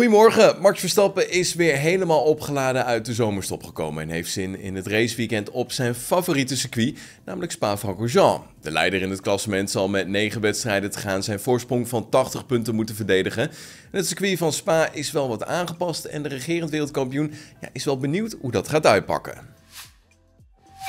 Goedemorgen, Max Verstappen is weer helemaal opgeladen uit de zomerstop gekomen en heeft zin in het raceweekend op zijn favoriete circuit, namelijk Spa-Francorchamps. De leider in het klassement zal met 9 wedstrijden te gaan zijn voorsprong van 80 punten moeten verdedigen. het circuit van Spa is wel wat aangepast en de regerend wereldkampioen ja, is wel benieuwd hoe dat gaat uitpakken.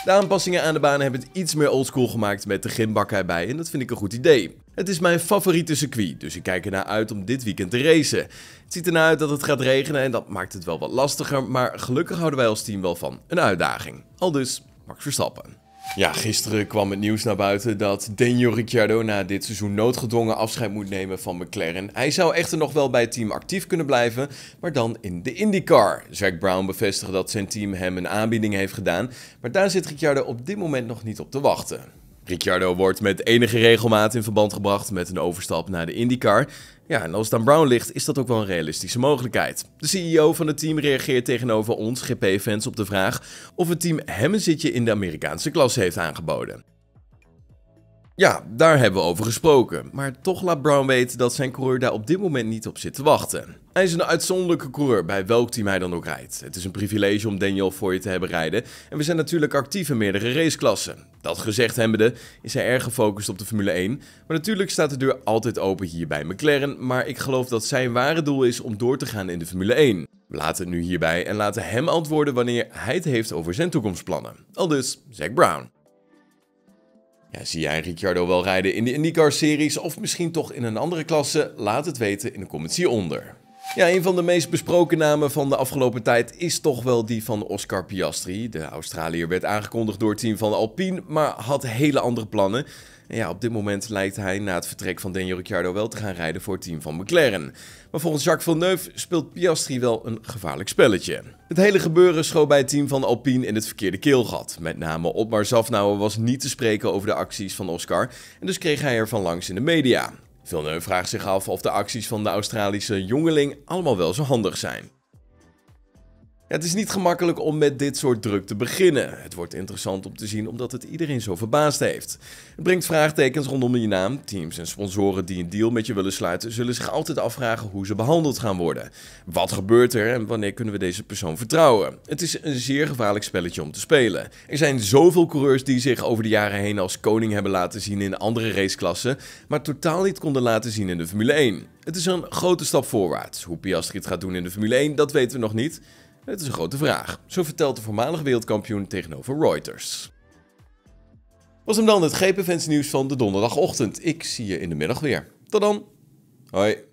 De aanpassingen aan de banen hebben het iets meer oldschool gemaakt met de gymbakken erbij en dat vind ik een goed idee. Het is mijn favoriete circuit, dus ik kijk ernaar uit om dit weekend te racen. Het ziet ernaar uit dat het gaat regenen en dat maakt het wel wat lastiger, maar gelukkig houden wij als team wel van een uitdaging. Al dus, Max Verstappen. Ja, gisteren kwam het nieuws naar buiten dat Daniel Ricciardo na dit seizoen noodgedwongen afscheid moet nemen van McLaren. Hij zou echter nog wel bij het team actief kunnen blijven, maar dan in de IndyCar. Zack Brown bevestigde dat zijn team hem een aanbieding heeft gedaan, maar daar zit Ricciardo op dit moment nog niet op te wachten. Ricciardo wordt met enige regelmaat in verband gebracht met een overstap naar de IndyCar. Ja, en als het aan Brown ligt, is dat ook wel een realistische mogelijkheid. De CEO van het team reageert tegenover ons, GP-fans, op de vraag of het team hem een zitje in de Amerikaanse klas heeft aangeboden. Ja, daar hebben we over gesproken. Maar toch laat Brown weten dat zijn coureur daar op dit moment niet op zit te wachten. Hij is een uitzonderlijke coureur bij welk team hij dan ook rijdt. Het is een privilege om Daniel voor je te hebben rijden en we zijn natuurlijk actief in meerdere raceklassen. Dat gezegd hebbende is hij erg gefocust op de Formule 1, maar natuurlijk staat de deur altijd open hier bij McLaren, maar ik geloof dat zijn ware doel is om door te gaan in de Formule 1. We laten het nu hierbij en laten hem antwoorden wanneer hij het heeft over zijn toekomstplannen. Al dus Zack Brown. Ja, zie jij Ricciardo wel rijden in de IndyCar-series of misschien toch in een andere klasse? Laat het weten in de comments hieronder. Ja, een van de meest besproken namen van de afgelopen tijd is toch wel die van Oscar Piastri. De Australier werd aangekondigd door het team van Alpine, maar had hele andere plannen. En ja, op dit moment lijkt hij na het vertrek van Daniel Ricciardo wel te gaan rijden voor het team van McLaren. Maar volgens Jacques Villeneuve speelt Piastri wel een gevaarlijk spelletje. Het hele gebeuren schoot bij het team van Alpine in het verkeerde keelgat. Met name Otmar Zafnauer was niet te spreken over de acties van Oscar en dus kreeg hij er van langs in de media. Villeneuve vraagt zich af of de acties van de Australische jongeling allemaal wel zo handig zijn het is niet gemakkelijk om met dit soort druk te beginnen. Het wordt interessant om te zien omdat het iedereen zo verbaasd heeft. Het brengt vraagtekens rondom je naam. Teams en sponsoren die een deal met je willen sluiten, zullen zich altijd afvragen hoe ze behandeld gaan worden. Wat gebeurt er en wanneer kunnen we deze persoon vertrouwen? Het is een zeer gevaarlijk spelletje om te spelen. Er zijn zoveel coureurs die zich over de jaren heen als koning hebben laten zien in andere raceklassen, maar totaal niet konden laten zien in de Formule 1. Het is een grote stap voorwaarts. Hoe Piastri het gaat doen in de Formule 1, dat weten we nog niet. Het is een grote vraag. Zo vertelt de voormalige wereldkampioen tegenover Reuters. Was hem dan het GPFans nieuws van de donderdagochtend. Ik zie je in de middag weer. Tot dan. Hoi.